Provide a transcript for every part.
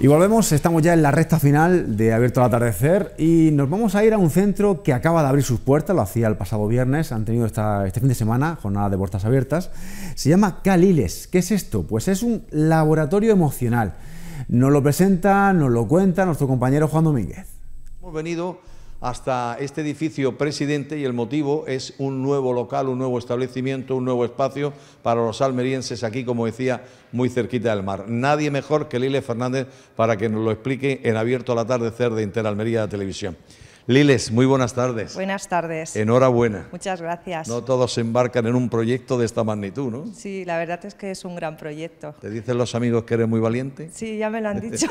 Y volvemos, estamos ya en la recta final de Abierto al Atardecer y nos vamos a ir a un centro que acaba de abrir sus puertas, lo hacía el pasado viernes, han tenido esta, este fin de semana jornada de puertas abiertas. Se llama Caliles. ¿Qué es esto? Pues es un laboratorio emocional. Nos lo presenta, nos lo cuenta nuestro compañero Juan Domínguez. Hemos venido hasta este edificio presidente y el motivo es un nuevo local, un nuevo establecimiento, un nuevo espacio para los almerienses aquí, como decía, muy cerquita del mar. Nadie mejor que Lile Fernández para que nos lo explique en abierto al atardecer de Interalmería Televisión. Liles, muy buenas tardes. Buenas tardes. Enhorabuena. Muchas gracias. No todos se embarcan en un proyecto de esta magnitud, ¿no? Sí, la verdad es que es un gran proyecto. ¿Te dicen los amigos que eres muy valiente? Sí, ya me lo han dicho.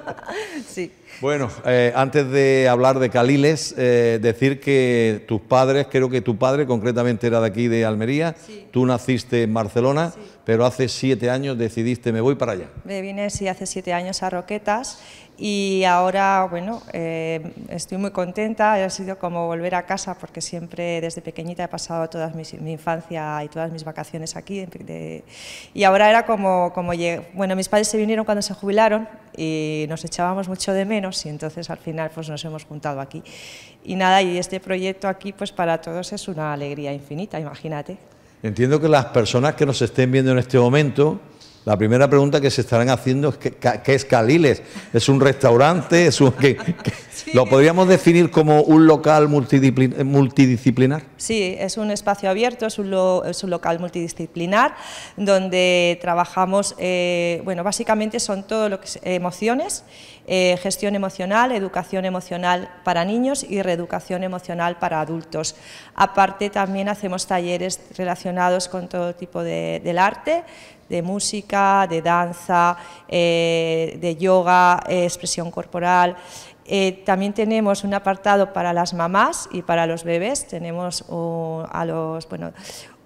sí. Bueno, eh, antes de hablar de Caliles, eh, decir que tus padres, creo que tu padre concretamente era de aquí, de Almería, sí. tú naciste en Barcelona, pero hace siete años decidiste, me voy para allá. Me vine, sí, hace siete años a Roquetas y ahora, bueno, eh, estoy muy contenta, ha sido como volver a casa porque siempre desde pequeñita he pasado toda mi infancia y todas mis vacaciones aquí. y ahora era como, como bueno, mis padres se vinieron cuando se jubilaron y nos echábamos mucho de menos y entonces al final pues nos hemos juntado aquí. Y nada, y este proyecto aquí pues para todos es una alegría infinita, imagínate. Entiendo que las personas que nos estén viendo en este momento la primera pregunta que se estarán haciendo es ¿qué, es Caliles? ¿Es un restaurante? ¿Es ¿Lo podríamos definir como un local multidisciplinar? Sí, es un espacio abierto, es un, local multidisciplinar donde trabajamos, eh, bueno, básicamente son todo lo que emociones, eh, gestión emocional, educación emocional para niños y reeducación emocional para adultos. Aparte también hacemos talleres relacionados con todo tipo de, del arte, de música, de danza, eh, de yoga, eh, expresión corporal. Eh, también tenemos un apartado para las mamás y para los bebés. Tenemos a los, bueno,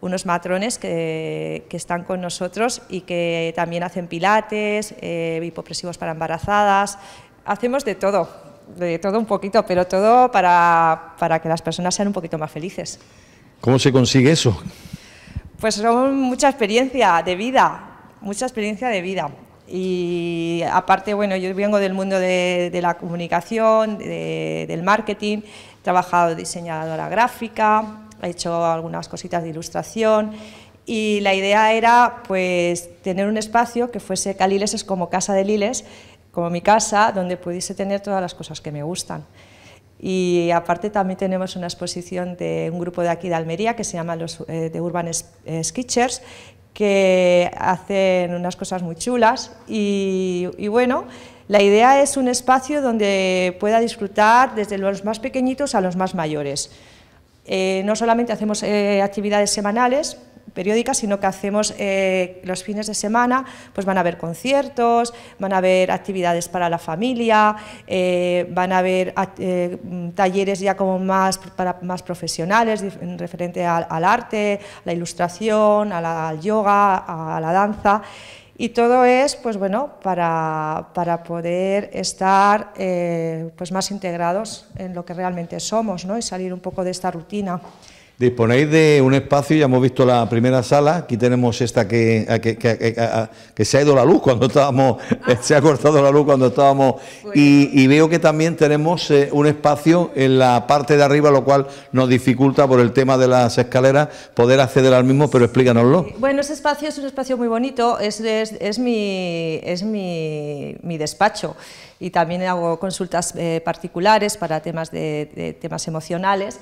unos matrones que, están con nosotros y que también hacen pilates, hipopresivos para embarazadas. Hacemos de todo, de todo un poquito, pero todo para, para que las personas sean un poquito más felices. ¿Cómo se consigue eso? Pues son mucha experiencia de vida, mucha experiencia de vida. Y aparte, bueno, yo vengo del mundo de, la comunicación, del marketing, he trabajado diseñadora gráfica, he hecho algunas cositas de ilustración y la idea era pues tener un espacio que fuese Caliles es como casa de Liles, como mi casa, donde pudiese tener todas las cosas que me gustan. Y aparte también tenemos una exposición de un grupo de aquí de Almería que se llama los eh, de Urban eh, Sketchers que hacen unas cosas muy chulas y, bueno, la idea es un espacio donde pueda disfrutar desde los más pequeñitos a los más mayores. Eh, no solamente hacemos actividades semanales, periódica, sino que hacemos eh, los fines de semana, pues van a haber conciertos, van a haber actividades para la familia, eh, van a haber eh, talleres ya como más, para, más profesionales, referente al, arte, a la ilustración, al yoga, a la danza. Y todo es, pues bueno, para, poder estar pues más integrados en lo que realmente somos, Y salir un poco de esta rutina. Disponéis de un espacio, ya hemos visto la primera sala, aquí tenemos esta que, que, se ha ido la luz cuando estábamos, se ha cortado la luz cuando estábamos, pues y, veo que también tenemos eh, un espacio en la parte de arriba, lo cual nos dificulta por el tema de las escaleras poder acceder al mismo, pero explícanoslo. Bueno, ese espacio es un espacio muy bonito, es, es, mi, es mi, mi despacho y también hago consultas eh, particulares para temas, de temas emocionales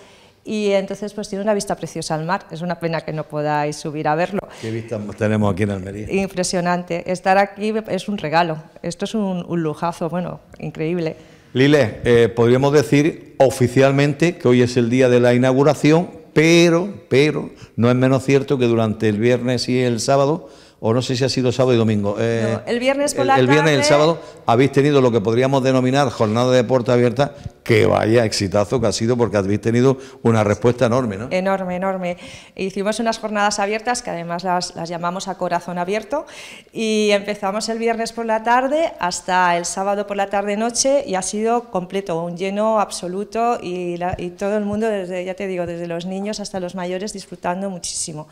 y entonces pues tiene una vista preciosa al mar. Es una pena que no podáis subir a verlo. ¿Qué vista tenemos aquí en Almería? Impresionante. Estar aquí es un regalo. Esto es un, lujazo, bueno, increíble. Lile, eh, podríamos decir oficialmente que hoy es el día de la inauguración, pero, pero no es menos cierto que durante el viernes y el sábado o no sé si ha sido sábado y domingo. Eh, el viernes por la tarde. el viernes y el sábado habéis tenido lo que podríamos denominar jornada de puerta abierta, que vaya exitazo que ha sido porque habéis tenido una respuesta enorme, ¿no? Enorme, enorme. Hicimos unas jornadas abiertas que además las, llamamos a corazón abierto y empezamos el viernes por la tarde hasta el sábado por la tarde-noche y ha sido completo, un lleno absoluto y, y todo el mundo, desde, ya te digo, desde los niños hasta los mayores disfrutando muchísimo.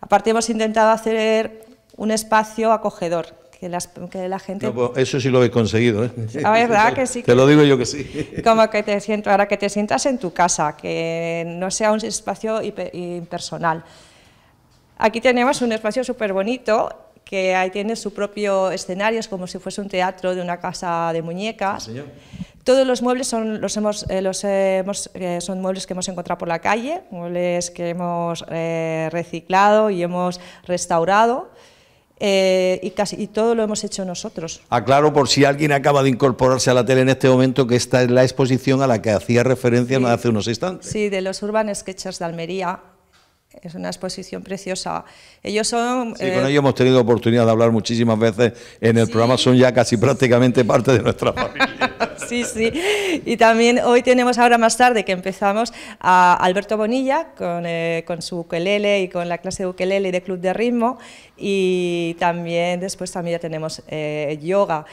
Aparte hemos intentado hacer un espacio acogedor. Que, las, que la gente... Pues, eso sí lo he conseguido. ¿eh? Ah, te lo digo yo que sí. Como que te siento, ahora que te sientas en tu casa, que no sea un espacio impersonal. Aquí tenemos un espacio súper bonito que ahí tiene su propio escenario, es como si fuese un teatro de una casa de muñecas. Todos los muebles son, los hemos, eh, los eh, son muebles que hemos encontrado por la calle, muebles que hemos reciclado y hemos restaurado. Eh, y casi todo lo hemos hecho nosotros. Aclaro por si alguien acaba de incorporarse a la tele en este momento que esta es la exposición a la que hacía referencia hace unos instantes. Sí, de los Urban Sketchers de Almería, es una exposición preciosa. Ellos son... Sí, eh, con ellos hemos tenido oportunidad de hablar muchísimas veces en el programa, son ya casi prácticamente parte de nuestra familia. sí, sí. Y también hoy tenemos ahora más tarde que empezamos a Alberto Bonilla eh, con, su ukelele y con la clase de ukelele y de club de ritmo y también después también ya tenemos eh, yoga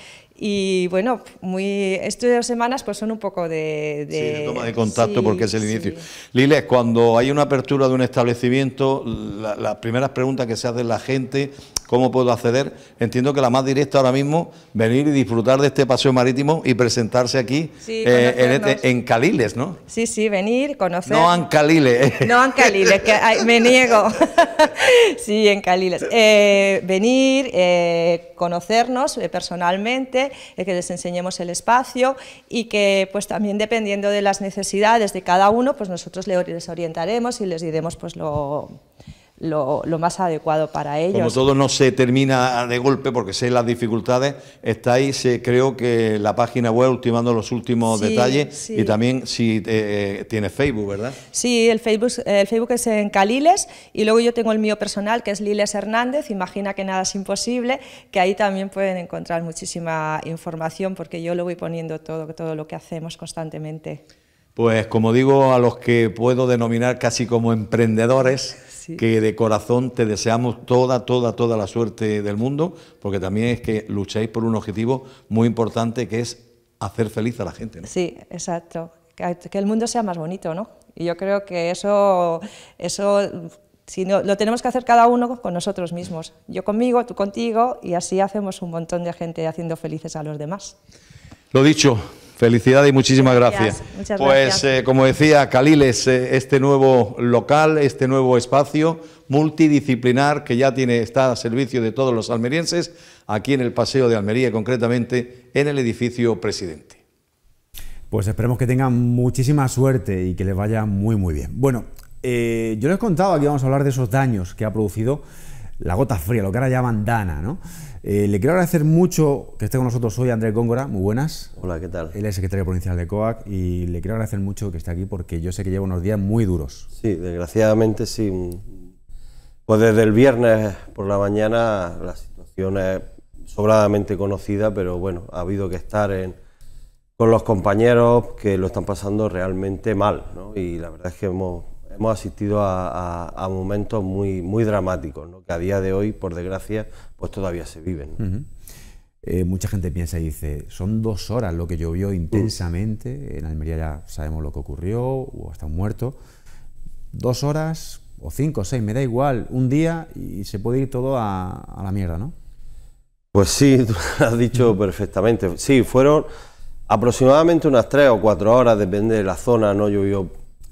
y bueno, muy, estas dos semanas pues son un poco de... de... Sí, toma de contacto porque es el inicio. Liles, cuando hay una apertura de un establecimiento, las primeras preguntas que se hacen la gente, ¿cómo puedo acceder? Entiendo que la más directa ahora mismo, venir y disfrutar de este paseo marítimo y presentarse aquí eh, este, en, Caliles, ¿no? Sí, sí, venir, conocer. No en Caliles. No en Caliles, que me niego. sí, en Caliles. Eh, venir, eh, conocernos eh, personalmente, eh, que les enseñemos el espacio y que pues también dependiendo de las necesidades de cada uno, pues nosotros les orientaremos y les diremos pues lo lo, más adecuado para ellos. Como todo no se termina de golpe, porque sé las dificultades, ahí se creo que la página web ultimando los últimos detalles y también si eh, eh, tienes Facebook, ¿verdad? Sí, el Facebook, el Facebook es en Caliles y luego yo tengo el mío personal que es Liles Hernández, imagina que nada es imposible, que ahí también pueden encontrar muchísima información porque yo lo voy poniendo todo, todo lo que hacemos constantemente. Pues como digo, a los que puedo denominar casi como emprendedores, que de corazón te deseamos toda, toda, toda la suerte del mundo, porque también es que lucháis por un objetivo muy importante que es hacer feliz a la gente. Sí, exacto. Que el mundo sea más bonito, ¿no? Y yo creo que eso, eso si no, lo tenemos que hacer cada uno con nosotros mismos. Yo conmigo, tú contigo, y así hacemos un montón de gente haciendo felices a los demás. Lo dicho, Felicidades y muchísimas gracias. pues eh, como decía, Caliles, eh, este nuevo local, este nuevo espacio multidisciplinar que ya tiene, está a servicio de todos los almerienses, aquí en el Paseo de Almería, concretamente en el edificio Presidente. Pues esperemos que tengan muchísima suerte y que les vaya muy muy bien. Bueno, eh, yo les contaba que vamos a hablar de esos daños que ha producido la gota fría, lo que ahora llaman Dana, ¿no? Eh, le quiero agradecer mucho que esté con nosotros hoy Andrés Góngora, muy buenas. Hola, ¿qué tal? Él es secretario provincial de COAC y le quiero agradecer mucho que esté aquí porque yo sé que lleva unos días muy duros. Sí, desgraciadamente sí. Pues desde el viernes por la mañana la situación es sobradamente conocida, pero bueno, ha habido que estar en, con los compañeros que lo están pasando realmente mal, ¿no? Y la verdad es que hemos hemos asistido a, momentos muy, muy dramáticos, ¿no? que a día de hoy, por desgracia, pues todavía se viven. Eh, mucha gente piensa y dice, son dos horas lo que llovió mm. intensamente, en Almería ya sabemos lo que ocurrió, o hasta un muerto, dos horas o cinco o seis, me da igual, un día y se puede ir todo a, la mierda, ¿no? Pues sí, tú has dicho perfectamente. Sí, fueron aproximadamente unas tres o cuatro horas, depende de la zona, no llovió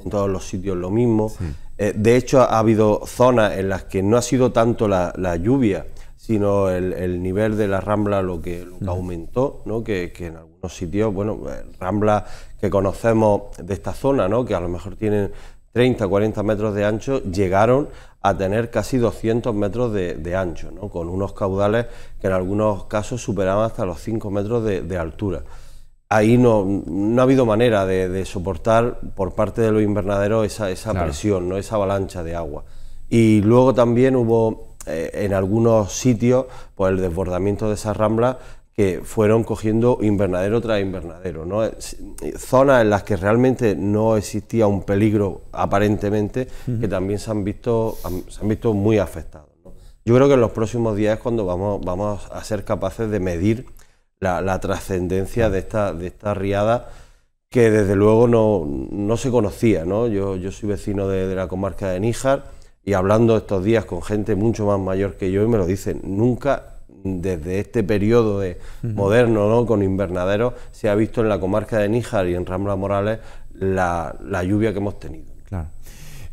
en todos los sitios lo mismo. Eh, de hecho, ha habido zonas en las que no ha sido tanto la, lluvia, sino el, nivel de la rambla lo que, aumentó, ¿no? Que, en algunos sitios, bueno, eh, rambla que conocemos de esta zona, ¿no? que a lo mejor tienen 30, 40 metros de ancho, llegaron a tener casi 200 metros de, ancho, ¿no? con unos caudales que en algunos casos superaban hasta los 5 metros de altura ahí no, no ha habido manera de, soportar por parte de los invernaderos esa, esa presión, ¿no? esa avalancha de agua. Y luego también hubo eh, en algunos sitios pues, el desbordamiento de esas ramblas que fueron cogiendo invernadero tras invernadero. ¿no? Zonas en las que realmente no existía un peligro aparentemente, que también se han visto, se han visto muy afectados. Yo creo que en los próximos días es cuando vamos a ser capaces de medir la, trascendencia de esta, de esta riada que desde luego no, se conocía. ¿no? Yo, yo soy vecino de, la comarca de Níjar y hablando estos días con gente mucho más mayor que yo y me lo dicen, nunca desde este periodo de moderno ¿no? con invernaderos se ha visto en la comarca de Níjar y en Rambla Morales la lluvia que hemos tenido.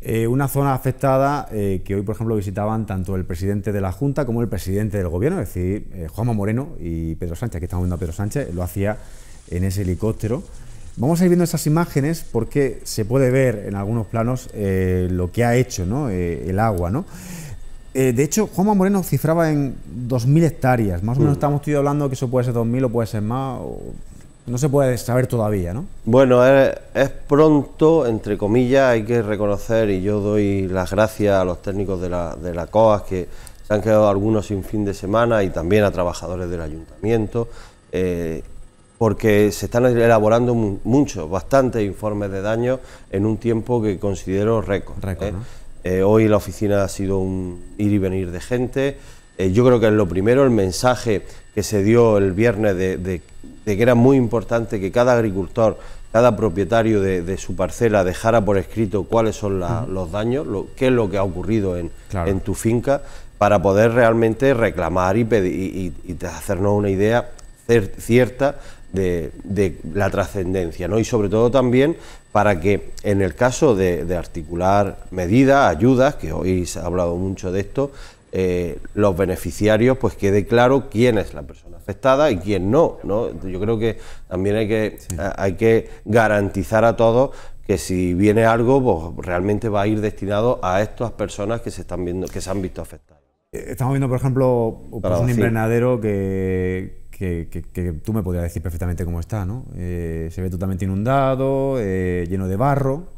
Eh, una zona afectada eh, que hoy, por ejemplo, visitaban tanto el presidente de la Junta como el presidente del Gobierno, es decir, eh, Juanma Moreno y Pedro Sánchez. que estamos viendo a Pedro Sánchez, lo hacía en ese helicóptero. Vamos a ir viendo esas imágenes porque se puede ver en algunos planos lo que ha hecho ¿no? el agua. ¿no? de hecho, Juanma Moreno cifraba en 2.000 hectáreas. Más o menos mm. estamos hablando que eso puede ser 2.000 o puede ser más no se puede saber todavía, ¿no? Bueno, es, pronto, entre comillas, hay que reconocer y yo doy las gracias a los técnicos de la, de COAS que se han quedado algunos sin fin de semana y también a trabajadores del ayuntamiento, eh, porque se están elaborando muchos, bastantes informes de daño en un tiempo que considero récord. ¿eh? Eh, hoy la oficina ha sido un ir y venir de gente. Eh, yo creo que es lo primero el mensaje que se dio el viernes de, que era muy importante que cada agricultor, cada propietario de, su parcela dejara por escrito cuáles son los daños, qué es lo que ha ocurrido en, tu finca, para poder realmente reclamar y, pedir, y, hacernos una idea cierta de, la trascendencia, ¿no? Y sobre todo también para que en el caso de, articular medidas, ayudas, que hoy se ha hablado mucho de esto, eh, los beneficiarios, pues quede claro quién es la persona afectada y quién no. ¿no? Yo creo que también hay que, hay que garantizar a todos que si viene algo, pues realmente va a ir destinado a estas personas que se están viendo, que se han visto afectadas. Eh, estamos viendo, por ejemplo, pues, un invernadero que, tú me podrías decir perfectamente cómo está, ¿no? Eh, se ve totalmente inundado, lleno de barro.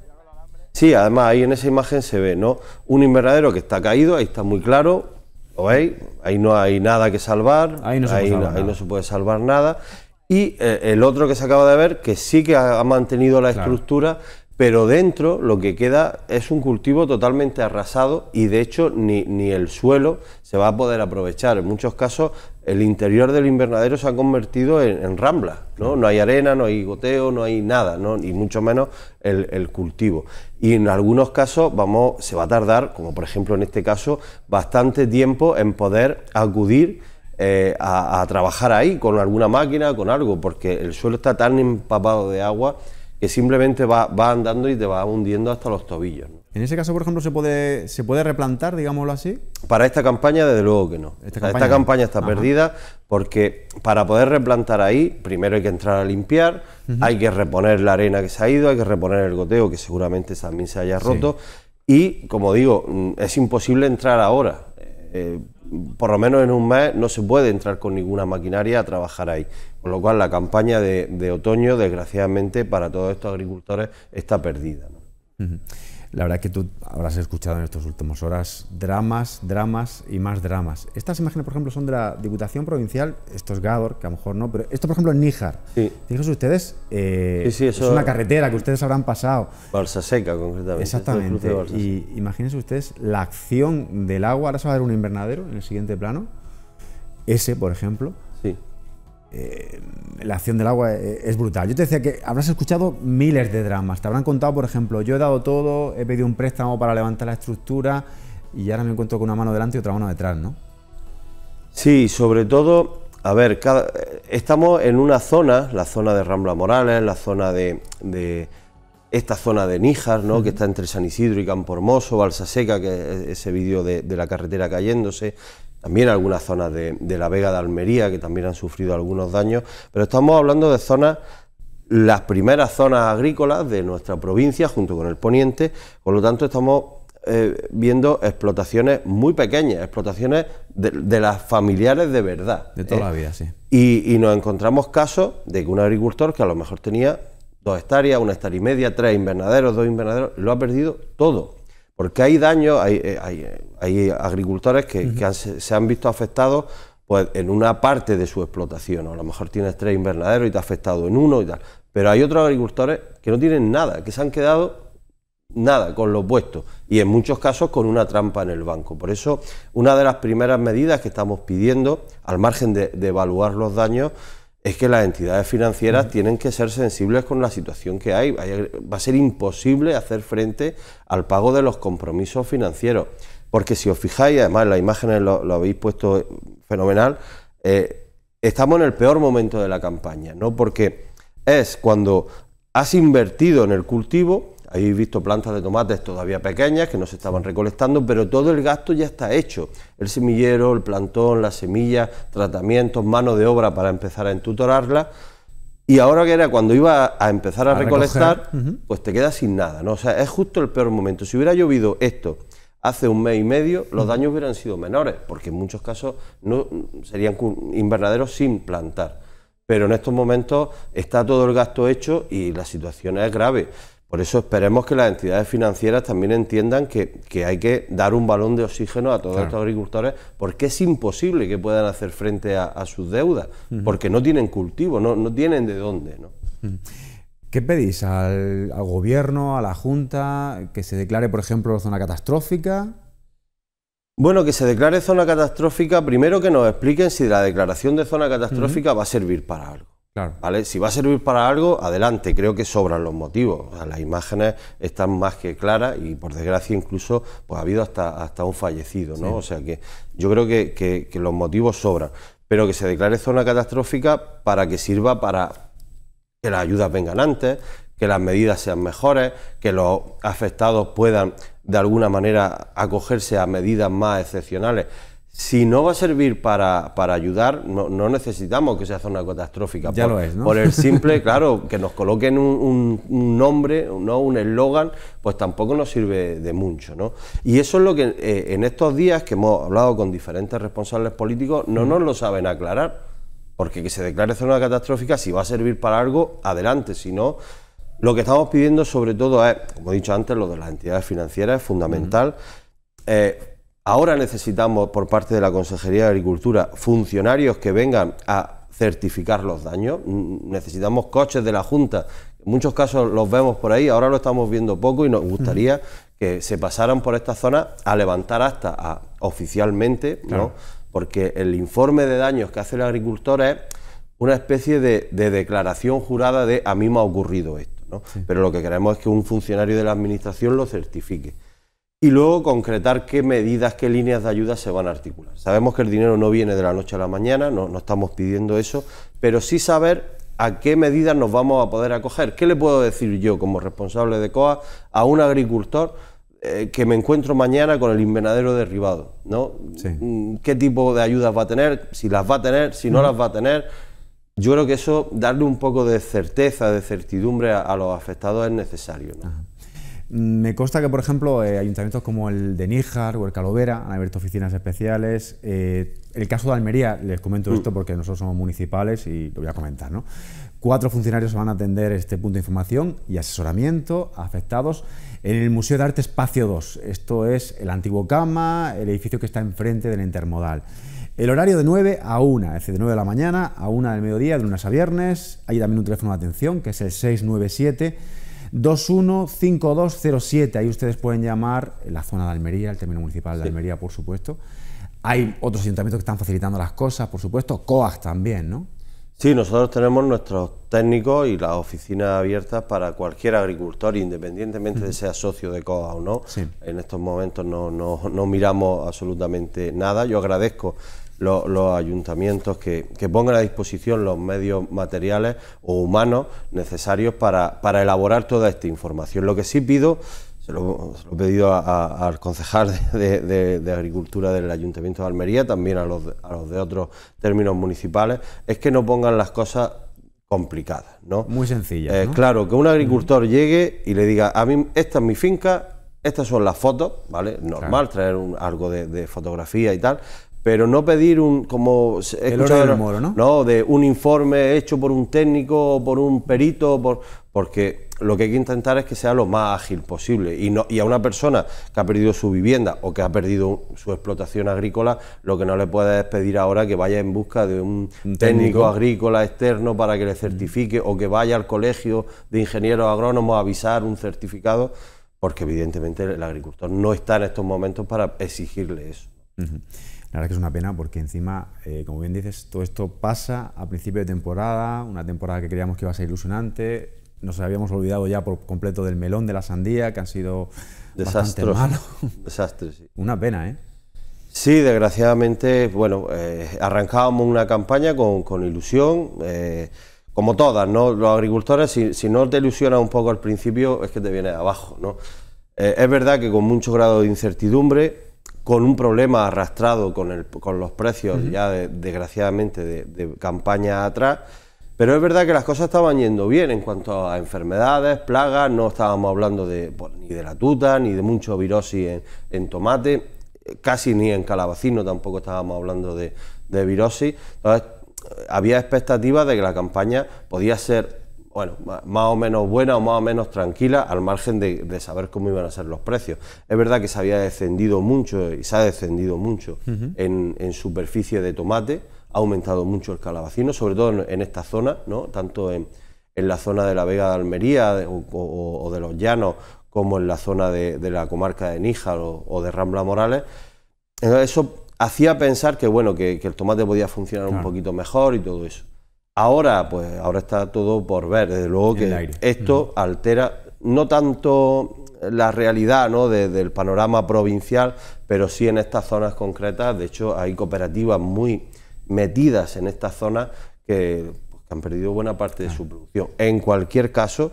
Sí, además ahí en esa imagen se ve, ¿no? Un invernadero que está caído, ahí está muy claro, ¿lo veis? Ahí no hay nada que salvar, ahí no se, puede, salvar nada. Y eh, el otro que se acaba de ver, que sí que ha, mantenido la estructura, pero dentro lo que queda es un cultivo totalmente arrasado y de hecho ni, ni, el suelo se va a poder aprovechar. En muchos casos el interior del invernadero se ha convertido en, rambla, ¿no? hay arena, no hay goteo, no hay nada, ¿no? Y mucho menos el, cultivo. Y en algunos casos vamos, se va a tardar, como por ejemplo en este caso, bastante tiempo en poder acudir eh, a, trabajar ahí con alguna máquina, con algo, porque el suelo está tan empapado de agua que simplemente va, andando y te va hundiendo hasta los tobillos. En ese caso, por ejemplo, ¿se puede, ¿se puede replantar, digámoslo así? Para esta campaña, desde luego que no. Esta, campaña, está perdida porque para poder replantar ahí, primero hay que entrar a limpiar, hay que reponer la arena que se ha ido, hay que reponer el goteo que seguramente también se haya roto. Y, como digo, mm, es imposible entrar ahora. Eh, por lo menos en un mes no se puede entrar con ninguna maquinaria a trabajar ahí. Con lo cual la campaña de, otoño, desgraciadamente, para todos estos agricultores está perdida. La verdad que tú habrás escuchado en estas últimas horas dramas, dramas y más dramas. Estas imágenes, por ejemplo, son de la Diputación Provincial, esto es Gádor, que a lo mejor no, pero esto, por ejemplo, es Níjar. Fíjense ustedes, eh, es una carretera que ustedes habrán pasado. Balsa seca, concretamente. Exactamente. y imagínense ustedes la acción del agua, ahora se va a ver un invernadero en el siguiente plano, ese, por ejemplo, eh, la acción del agua eh, es brutal. Yo te decía que habrás escuchado miles de dramas. Te habrán contado, por ejemplo, yo he dado todo, he pedido un préstamo para levantar la estructura y ahora me encuentro con una mano delante y otra mano detrás, ¿no? Sí, sobre todo, a ver, estamos en una zona, la zona de Rambla Morales, la zona de, esta zona de Níjar, ¿no? que está entre San Isidro y Campo Hermoso, Balsa Seca, que es ese vídeo de, la carretera cayéndose, también algunas zonas de, la Vega de Almería que también han sufrido algunos daños, pero estamos hablando de zonas, las primeras zonas agrícolas de nuestra provincia junto con el poniente, por lo tanto estamos eh, viendo explotaciones muy pequeñas, explotaciones de, las familiares de verdad. De toda ¿eh? sí. Y, y nos encontramos casos de que un agricultor que a lo mejor tenía dos hectáreas, una hectárea y media, tres invernaderos, dos invernaderos, lo ha perdido todo. Porque hay daños, eh, hay, agricultores que, se han visto afectados pues, en una parte de su explotación. A lo mejor tienes tres invernaderos y te ha afectado en uno y tal. Pero hay otros agricultores que no tienen nada, que se han quedado nada con los puestos y en muchos casos con una trampa en el banco. Por eso, una de las primeras medidas que estamos pidiendo, al margen de evaluar los daños, es que las entidades financieras tienen que ser sensibles con la situación que hay. Va a ser imposible hacer frente al pago de los compromisos financieros. Porque si os fijáis, además en las imágenes lo, habéis puesto fenomenal, eh, estamos en el peor momento de la campaña, ¿no? Porque es cuando has invertido en el cultivo, Ahí he visto plantas de tomates todavía pequeñas que no se estaban recolectando, pero todo el gasto ya está hecho. El semillero, el plantón, las semillas, tratamientos, mano de obra para empezar a entutorarla. Y ahora que era cuando iba a empezar a, recolectar, pues te quedas sin nada. ¿no? O sea, es justo el peor momento. Si hubiera llovido esto hace un mes y medio, los daños hubieran sido menores, porque en muchos casos no, serían invernaderos sin plantar. Pero en estos momentos está todo el gasto hecho y la situación es grave. Por eso esperemos que las entidades financieras también entiendan que, hay que dar un balón de oxígeno a todos estos agricultores, porque es imposible que puedan hacer frente a, sus deudas, porque no tienen cultivo, no, no tienen de dónde. ¿no? ¿Qué pedís al, gobierno, a la Junta, que se declare, por ejemplo, zona catastrófica? Bueno, que se declare zona catastrófica, primero que nos expliquen si la declaración de zona catastrófica va a servir para algo. Si va a servir para algo, adelante, creo que sobran los motivos. las imágenes están más que claras y por desgracia incluso pues, ha habido hasta, hasta un fallecido. O sea que yo creo que, que los motivos sobran, pero que se declare zona catastrófica para que sirva para que las ayudas vengan antes, que las medidas sean mejores, que los afectados puedan de alguna manera acogerse a medidas más excepcionales si no va a servir para, para ayudar, no, necesitamos que sea zona catastrófica. Ya por, es, Por el simple, claro, que nos coloquen un, nombre, ¿no? un eslogan, pues tampoco nos sirve de mucho. ¿no? Y eso es lo que eh, en estos días que hemos hablado con diferentes responsables políticos no mm. nos lo saben aclarar. Porque que se declare zona catastrófica, si va a servir para algo, adelante. Si no, lo que estamos pidiendo sobre todo es, como he dicho antes, lo de las entidades financieras es fundamental. Mm. Eh, Ahora necesitamos por parte de la Consejería de Agricultura funcionarios que vengan a certificar los daños. Necesitamos coches de la Junta. En muchos casos los vemos por ahí, ahora lo estamos viendo poco y nos gustaría que se pasaran por esta zona a levantar hasta oficialmente, ¿no? porque el informe de daños que hace el agricultor es una especie de, declaración jurada de a mí me ha ocurrido esto. Pero lo que queremos es que un funcionario de la Administración lo certifique y luego concretar qué medidas, qué líneas de ayuda se van a articular. Sabemos que el dinero no viene de la noche a la mañana, no, estamos pidiendo eso, pero sí saber a qué medidas nos vamos a poder acoger. ¿Qué le puedo decir yo como responsable de COA a un agricultor? Eh, que me encuentro mañana con el invernadero derribado, ¿no? Mm, ¿Qué tipo de ayudas va a tener? Si las va a tener, si no las va a tener. Yo creo que eso, darle un poco de certeza, de certidumbre a, los afectados es necesario. Me consta que, por ejemplo, eh, ayuntamientos como el de Níjar o el Calovera han abierto oficinas especiales. Eh, el caso de Almería, les comento esto mm. porque nosotros somos municipales y lo voy a comentar, ¿no? Cuatro funcionarios van a atender este punto de información y asesoramiento afectados en el Museo de Arte Espacio 2. Esto es el antiguo Cama, el edificio que está enfrente del intermodal. El horario de 9 a 1, es decir, de 9 de la mañana a 1 del mediodía, de lunes a viernes. Hay también un teléfono de atención que es el 697 215207, ahí ustedes pueden llamar la zona de Almería, el término municipal de Almería, por supuesto. Hay otros ayuntamientos que están facilitando las cosas, por supuesto, COAS también, ¿no? Sí, nosotros tenemos nuestros técnicos y las oficinas abiertas para cualquier agricultor, independientemente de mm. sea socio de COAS o no. En estos momentos no, no miramos absolutamente nada. Yo agradezco los, ayuntamientos que, pongan a disposición los medios materiales o humanos necesarios para, elaborar toda esta información. Lo que sí pido se lo, he pedido al concejal de, Agricultura del Ayuntamiento de Almería, también a los, a los, de otros términos municipales, es que no pongan las cosas complicadas, ¿no? Muy sencillas. Eh, claro, que un agricultor llegue y le diga, a mí esta es mi finca, estas son las fotos, ¿vale? Normal traer algo de fotografía y tal, pero no pedir un como ¿no? de un informe hecho por un técnico o por un perito, porque lo que hay que intentar es que sea lo más ágil posible y a una persona que ha perdido su vivienda o que ha perdido su explotación agrícola, lo que no le puedes pedir ahora que vaya en busca de un, técnico? agrícola externo para que le mm. certifique o que vaya al colegio de ingenieros agrónomos a avisar un certificado, porque evidentemente el agricultor no está en estos momentos para exigirle eso. La verdad que es una pena porque encima, eh, como bien dices, todo esto pasa a principio de temporada, una temporada que creíamos que iba a ser ilusionante, nos habíamos olvidado ya por completo del melón, de la sandía, que han sido un bastante Desastres, sí. Una pena, ¿eh? Sí, desgraciadamente, bueno, eh, arrancábamos una campaña con, con ilusión, eh, como todas, ¿no? Los agricultores, si, si, no te ilusionas un poco al principio, es que te viene de abajo, ¿no? es verdad que con mucho grado de incertidumbre, con un problema arrastrado con, el, con los precios ya desgraciadamente de, campaña atrás, pero es verdad que las cosas estaban yendo bien en cuanto a enfermedades, plagas, no estábamos hablando de, pues, ni de la tuta, ni de mucho virosis en, tomate, casi ni en calabacino tampoco estábamos hablando de, de virosis, entonces había expectativas de que la campaña podía ser bueno, más o menos buena o más o menos tranquila, al margen de, saber cómo iban a ser los precios. Es verdad que se había descendido mucho y se ha descendido mucho en, superficie de tomate, ha aumentado mucho el calabacino, sobre todo en, esta zona, ¿no? tanto en, la zona de la Vega de Almería o, de los Llanos, como en la zona de, la comarca de Níjar o, de Rambla Morales. eso hacía pensar que, bueno, que, el tomate podía funcionar un poquito mejor y todo eso. Ahora, pues ahora está todo por ver. Desde luego que esto altera no tanto la realidad ¿no? del panorama provincial, pero sí en estas zonas concretas. De hecho, hay cooperativas muy metidas en estas zonas pues, que, han perdido buena parte de su producción. En cualquier caso,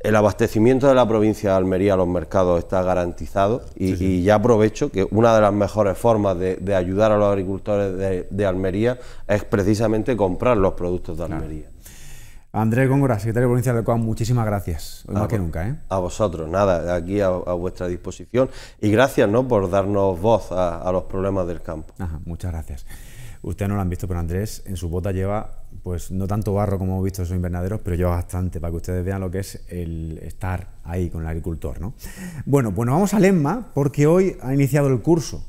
el abastecimiento de la provincia de Almería a los mercados está garantizado y, ya aprovecho que una de las mejores formas de, ayudar a los agricultores de, Almería es precisamente comprar los productos de Almería. Andrés Góngora, secretario Provincia de COAM, muchísimas gracias, hoy más que nunca. ¿eh? A vosotros, nada, aquí a, vuestra disposición y gracias ¿no? por darnos voz a, los problemas del campo. muchas gracias. Usted no lo han visto, pero Andrés en su bota lleva pues no tanto barro como hemos visto esos invernaderos, pero yo bastante para que ustedes vean lo que es el estar ahí con el agricultor. ¿no? Bueno, pues vamos a Lemma, porque hoy ha iniciado el curso.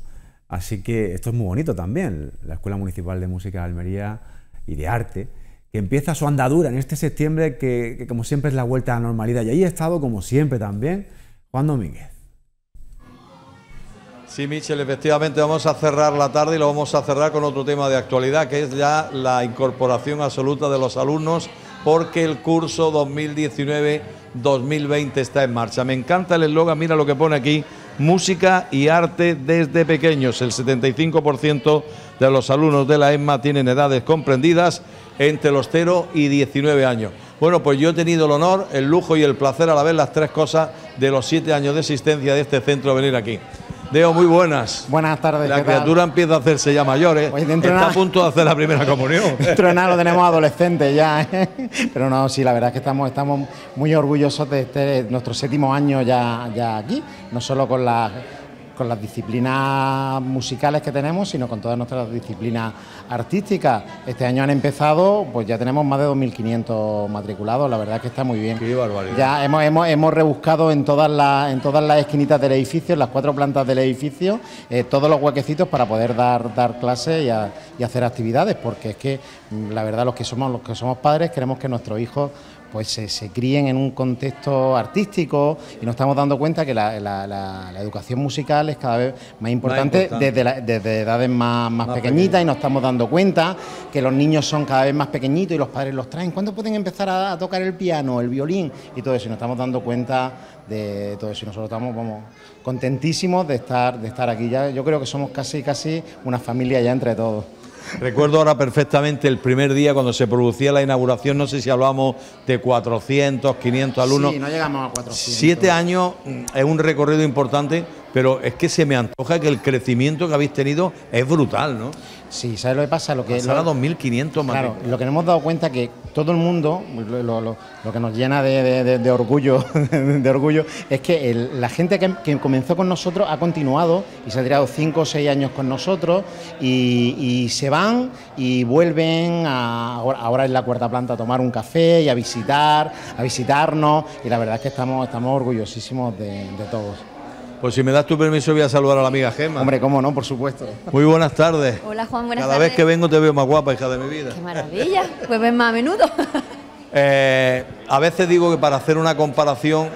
Así que esto es muy bonito también. La Escuela Municipal de Música de Almería y de Arte, que empieza su andadura en este septiembre, que, que como siempre es la vuelta a la normalidad. Y ahí ha estado, como siempre también, Juan Domínguez. Sí, Michel, efectivamente vamos a cerrar la tarde y lo vamos a cerrar con otro tema de actualidad, que es ya la incorporación absoluta de los alumnos, porque el curso 2019-2020 está en marcha. Me encanta el eslogan, mira lo que pone aquí, música y arte desde pequeños. El 75% de los alumnos de la ESMA tienen edades comprendidas entre los 0 y 19 años. Bueno, pues yo he tenido el honor, el lujo y el placer a la vez las tres cosas de los siete años de existencia de este centro venir aquí. Deo, muy buenas. Buenas tardes. La criatura empieza a hacerse ya mayor, ¿eh? Está a punto de hacer la primera comunión. dentro de nada lo tenemos adolescente ya, ¿eh? Pero no, sí, la verdad es que estamos, estamos muy orgullosos de este, nuestro séptimo año ya, ya aquí, no solo con la con las disciplinas musicales que tenemos, sino con todas nuestras disciplinas artísticas. Este año han empezado, pues ya tenemos más de 2.500 matriculados, la verdad que está muy bien. Qué Ya hemos, hemos, rebuscado en todas, las, en todas las esquinitas del edificio, en las cuatro plantas del edificio, eh, todos los huequecitos para poder dar, dar clases y, hacer actividades, porque es que mm, la verdad los que somos, los que somos padres queremos que nuestros hijos pues se, críen en un contexto artístico y nos estamos dando cuenta que la, educación musical es cada vez más importante, Desde, edades más, más, pequeñitas y nos estamos dando cuenta que los niños son cada vez más pequeñitos y los padres los traen. ¿Cuándo pueden empezar a, tocar el piano, el violín y todo eso? Y nos estamos dando cuenta de todo eso. Y nosotros estamos contentísimos de estar, de estar aquí ya. Yo creo que somos casi, casi una familia ya entre todos. Recuerdo ahora perfectamente el primer día cuando se producía la inauguración, no sé si hablamos de 400, 500 alumnos. Sí, no llegamos a Siete años mm, es un recorrido importante pero es que se me antoja que el crecimiento que habéis tenido es brutal, ¿no? Sí, ¿sabes lo que pasa? Lo que, 2.500 más. Claro, lo que nos hemos dado cuenta que todo el mundo, lo, que nos llena de, orgullo, de orgullo, es que la gente que, comenzó con nosotros ha continuado y se ha tirado 5 o 6 años con nosotros y, se van y vuelven a, ahora en la cuarta planta a tomar un café y a visitar, a visitarnos y la verdad es que estamos, orgullosísimos de todos. Pues si me das tu permiso voy a saludar a la amiga Gemma. Hombre, cómo no, por supuesto. Muy buenas tardes. Hola Juan, buenas Cada tardes. Cada vez que vengo te veo más guapa, hija de mi vida. Qué maravilla, pues ven más a menudo. Eh, a veces digo que para hacer una comparación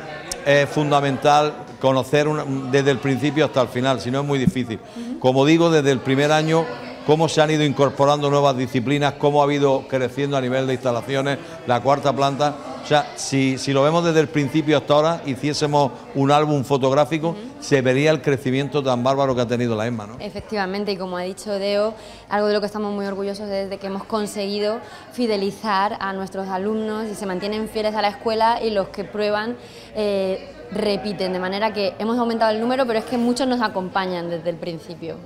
es fundamental conocer desde el principio hasta el final, si no es muy difícil. Como digo, desde el primer año cómo se han ido incorporando nuevas disciplinas, cómo ha ido creciendo a nivel de instalaciones la cuarta planta o sea, si, lo vemos desde el principio hasta ahora, hiciésemos un álbum fotográfico, se vería el crecimiento tan bárbaro que ha tenido la Emma, ¿no? Efectivamente, y como ha dicho Deo, algo de lo que estamos muy orgullosos es de que hemos conseguido fidelizar a nuestros alumnos y se mantienen fieles a la escuela y los que prueban... Eh, repiten, de manera que hemos aumentado el número, pero es que muchos nos acompañan desde el principio.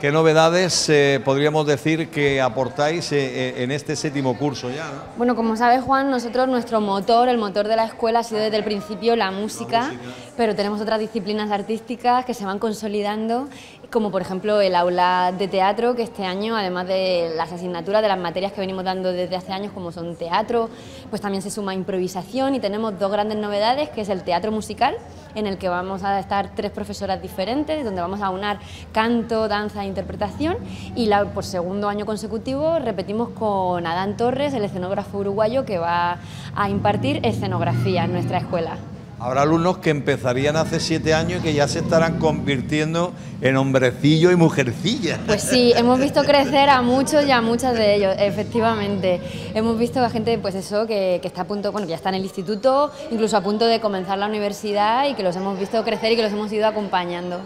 ¿Qué novedades eh, podríamos decir que aportáis eh, eh, en este séptimo curso ya? Bueno, como sabes Juan, nosotros nuestro motor, el motor de la escuela ha sido desde el principio la música, pero tenemos otras disciplinas artísticas que se van consolidando como por ejemplo el aula de teatro, que este año, además de las asignaturas de las materias que venimos dando desde hace años, como son teatro, pues también se suma improvisación y tenemos dos grandes novedades, que es el teatro musical, en el que vamos a estar tres profesoras diferentes, donde vamos a unar canto, danza e interpretación, y por segundo año consecutivo repetimos con Adán Torres, el escenógrafo uruguayo, que va a impartir escenografía en nuestra escuela. Habrá alumnos que empezarían hace siete años y que ya se estarán convirtiendo en hombrecillos y mujercillas. Pues sí, hemos visto crecer a muchos y a muchas de ellos, efectivamente. Hemos visto a gente, pues eso, que, está a punto, bueno, que ya está en el instituto, incluso a punto de comenzar la universidad y que los hemos visto crecer y que los hemos ido acompañando.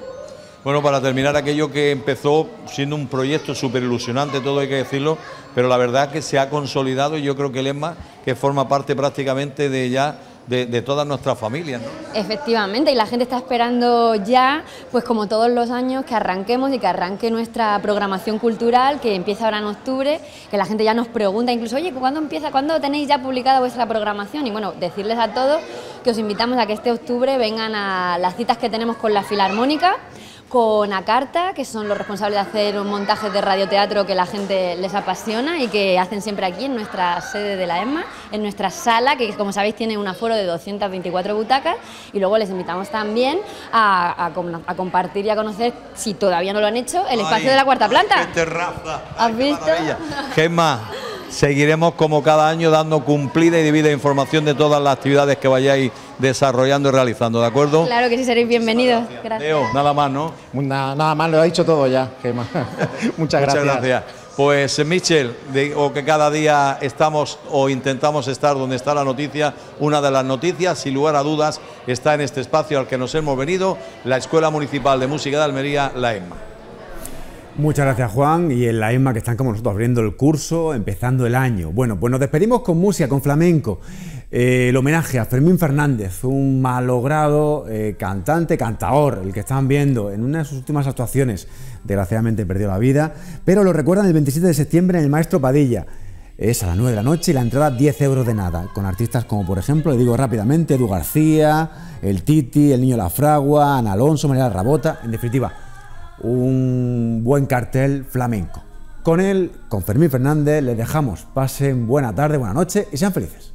Bueno, para terminar aquello que empezó siendo un proyecto súper ilusionante, todo hay que decirlo, pero la verdad es que se ha consolidado y yo creo que el ESMA, que forma parte prácticamente de ya de, todas nuestras familias. ¿no? Efectivamente, y la gente está esperando ya, pues como todos los años, que arranquemos y que arranque nuestra programación cultural, que empieza ahora en octubre, que la gente ya nos pregunta incluso, oye, ¿cuándo empieza? ¿Cuándo tenéis ya publicada vuestra programación? Y bueno, decirles a todos que os invitamos a que este octubre vengan a las citas que tenemos con la Filarmónica con Acarta, que son los responsables de hacer un montaje de radioteatro que la gente les apasiona y que hacen siempre aquí en nuestra sede de la Emma en nuestra sala, que como sabéis tiene un aforo de 224 butacas y luego les invitamos también a, compartir y a conocer, si todavía no lo han hecho, el espacio de la cuarta planta. ¡Qué terraza! ¿Has visto? seguiremos como cada año dando cumplida y debida información de todas las actividades que vayáis desarrollando y realizando, ¿de acuerdo? Claro que sí, seréis bienvenidos. Leo, nada más, ¿no? Nada, más, lo ha dicho todo ya, Gemma. Muchas gracias. Muchas gracias. Pues eh, Michel, digo que cada día estamos o intentamos estar donde está la noticia. Una de las noticias, sin lugar a dudas, está en este espacio al que nos hemos venido, la Escuela Municipal de Música de Almería, la EMMA. Muchas gracias Juan y en la ESMA que están como nosotros abriendo el curso, empezando el año. Bueno, pues nos despedimos con música, con flamenco. Eh, el homenaje a Fermín Fernández, un malogrado eh, cantante, cantador... el que están viendo en una de sus últimas actuaciones, desgraciadamente perdió la vida, pero lo recuerdan el 27 de septiembre en el Maestro Padilla. Es a las 9 de la noche y la entrada 10 euros de nada, con artistas como por ejemplo, le digo rápidamente, Edu García, El Titi, El Niño La Fragua, Ana Alonso, María Rabota, en definitiva, un buen cartel flamenco. Con él, con Fermín Fernández, les dejamos. Pasen buena tarde, buena noche y sean felices.